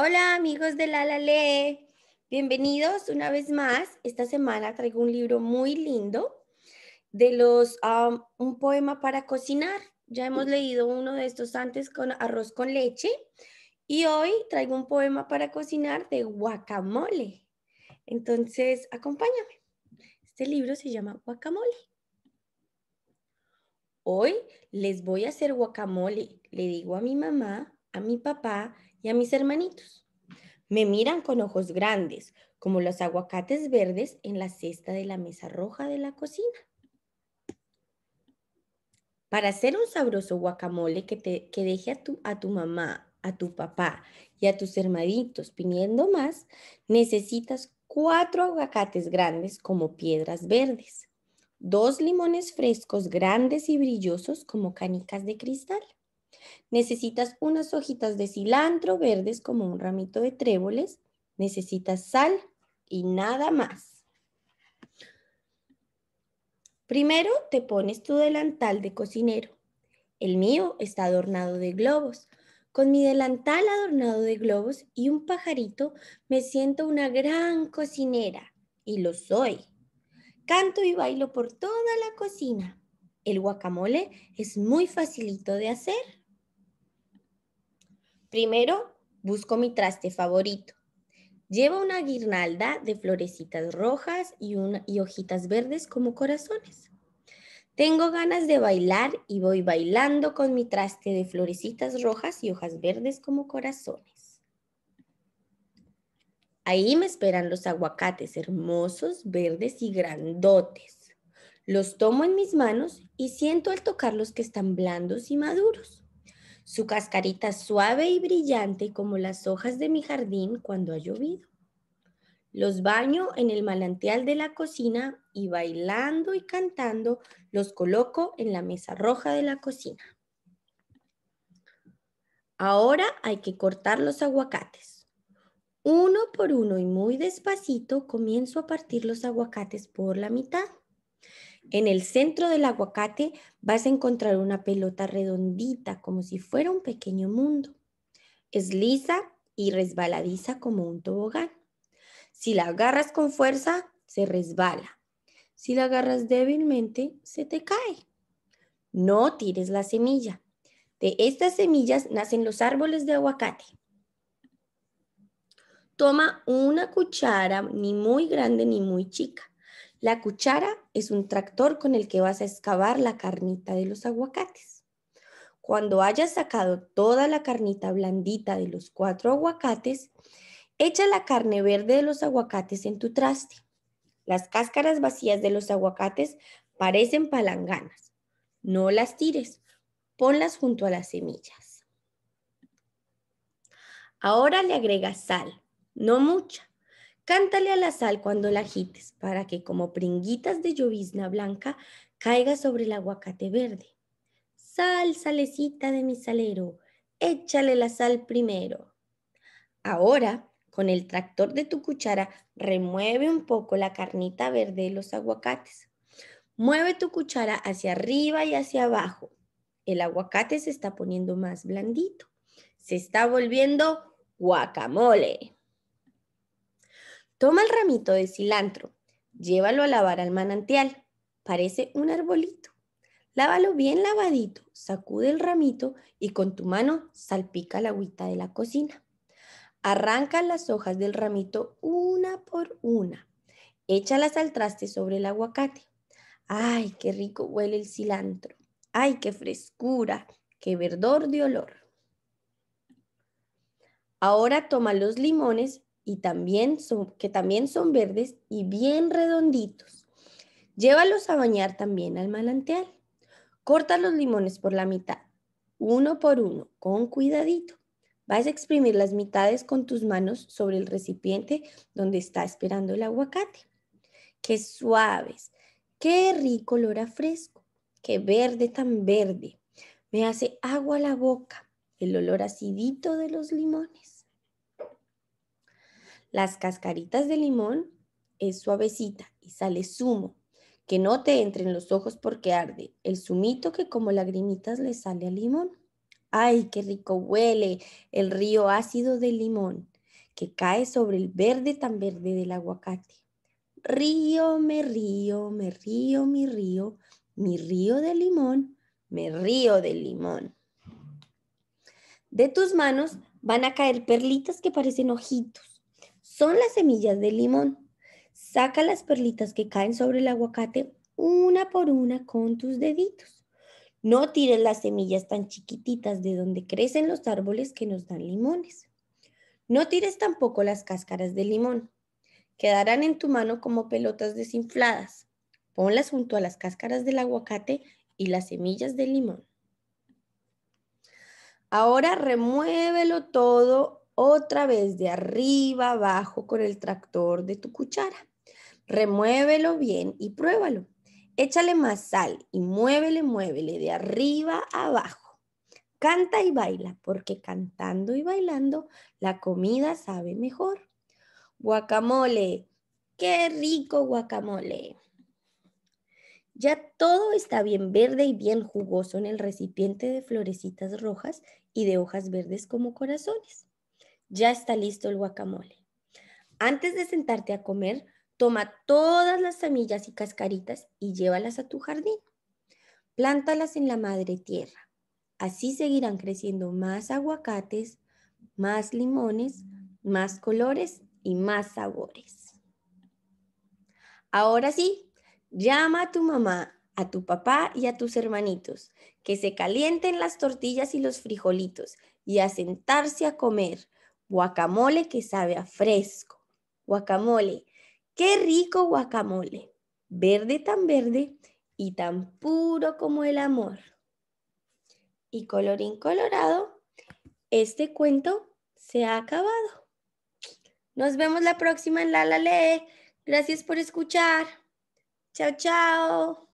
Hola amigos de La La Lee, bienvenidos una vez más. Esta semana traigo un libro muy lindo de los um, un poema para cocinar. Ya hemos mm. leído uno de estos antes con arroz con leche y hoy traigo un poema para cocinar de guacamole. Entonces, acompáñame. Este libro se llama Guacamole. Hoy les voy a hacer guacamole, le digo a mi mamá a mi papá y a mis hermanitos. Me miran con ojos grandes, como los aguacates verdes en la cesta de la mesa roja de la cocina. Para hacer un sabroso guacamole que, te, deje a tu, a tu mamá, a tu papá y a tus hermanitos piniendo más, necesitas cuatro aguacates grandes como piedras verdes, dos limones frescos grandes y brillosos como canicas de cristal, Necesitas unas hojitas de cilantro verdes como un ramito de tréboles. Necesitas sal y nada más. Primero te pones tu delantal de cocinero. El mío está adornado de globos. Con mi delantal adornado de globos y un pajarito me siento una gran cocinera. Y lo soy. Canto y bailo por toda la cocina. El guacamole es muy facilito de hacer. Primero, busco mi traste favorito. Llevo una guirnalda de florecitas rojas y, y hojitas verdes como corazones. Tengo ganas de bailar y voy bailando con mi traste de florecitas rojas y hojas verdes como corazones. Ahí me esperan los aguacates hermosos, verdes y grandotes. Los tomo en mis manos y siento al tocarlos que están blandos y maduros su cascarita suave y brillante como las hojas de mi jardín cuando ha llovido. Los baño en el manantial de la cocina y bailando y cantando los coloco en la mesa roja de la cocina. Ahora hay que cortar los aguacates. Uno por uno y muy despacito comienzo a partir los aguacates por la mitad. En el centro del aguacate vas a encontrar una pelota redondita como si fuera un pequeño mundo. Es lisa y resbaladiza como un tobogán. Si la agarras con fuerza, se resbala. Si la agarras débilmente, se te cae. No tires la semilla. De estas semillas nacen los árboles de aguacate. Toma una cuchara ni muy grande ni muy chica la cuchara es un tractor con el que vas a excavar la carnita de los aguacates. Cuando hayas sacado toda la carnita blandita de los cuatro aguacates, echa la carne verde de los aguacates en tu traste. Las cáscaras vacías de los aguacates parecen palanganas. No las tires, ponlas junto a las semillas. Ahora le agregas sal, no mucha, Cántale a la sal cuando la agites, para que como pringuitas de llovizna blanca caiga sobre el aguacate verde. Sal, salecita de mi salero, échale la sal primero. Ahora, con el tractor de tu cuchara, remueve un poco la carnita verde de los aguacates. Mueve tu cuchara hacia arriba y hacia abajo. El aguacate se está poniendo más blandito. Se está volviendo guacamole. Toma el ramito de cilantro, llévalo a lavar al manantial. Parece un arbolito. Lávalo bien lavadito, sacude el ramito y con tu mano salpica la agüita de la cocina. Arranca las hojas del ramito una por una. Échalas al traste sobre el aguacate. ¡Ay, qué rico huele el cilantro! ¡Ay, qué frescura! ¡Qué verdor de olor! Ahora toma los limones y también son, que también son verdes y bien redonditos. Llévalos a bañar también al manantial. Corta los limones por la mitad, uno por uno, con cuidadito. Vas a exprimir las mitades con tus manos sobre el recipiente donde está esperando el aguacate. ¡Qué suaves! ¡Qué rico olor a fresco! ¡Qué verde tan verde! Me hace agua la boca el olor acidito de los limones. Las cascaritas de limón es suavecita y sale zumo. Que no te entren en los ojos porque arde. El zumito que como lagrimitas le sale al limón. ¡Ay, qué rico huele el río ácido de limón que cae sobre el verde tan verde del aguacate! Río, me río, me río, mi río, mi río de limón, me río de limón. De tus manos van a caer perlitas que parecen ojitos son las semillas de limón. Saca las perlitas que caen sobre el aguacate una por una con tus deditos. No tires las semillas tan chiquititas de donde crecen los árboles que nos dan limones. No tires tampoco las cáscaras de limón. Quedarán en tu mano como pelotas desinfladas. Ponlas junto a las cáscaras del aguacate y las semillas de limón. Ahora remuévelo todo otra vez de arriba abajo con el tractor de tu cuchara. Remuévelo bien y pruébalo. Échale más sal y muévele, muévele de arriba abajo. Canta y baila, porque cantando y bailando la comida sabe mejor. Guacamole, qué rico guacamole. Ya todo está bien verde y bien jugoso en el recipiente de florecitas rojas y de hojas verdes como corazones ya está listo el guacamole. Antes de sentarte a comer, toma todas las semillas y cascaritas y llévalas a tu jardín. Plántalas en la madre tierra. Así seguirán creciendo más aguacates, más limones, más colores y más sabores. Ahora sí, llama a tu mamá, a tu papá y a tus hermanitos, que se calienten las tortillas y los frijolitos y a sentarse a comer Guacamole que sabe a fresco. Guacamole. Qué rico guacamole. Verde tan verde y tan puro como el amor. Y colorín colorado, este cuento se ha acabado. Nos vemos la próxima en La La Lee. Gracias por escuchar. Chao, chao.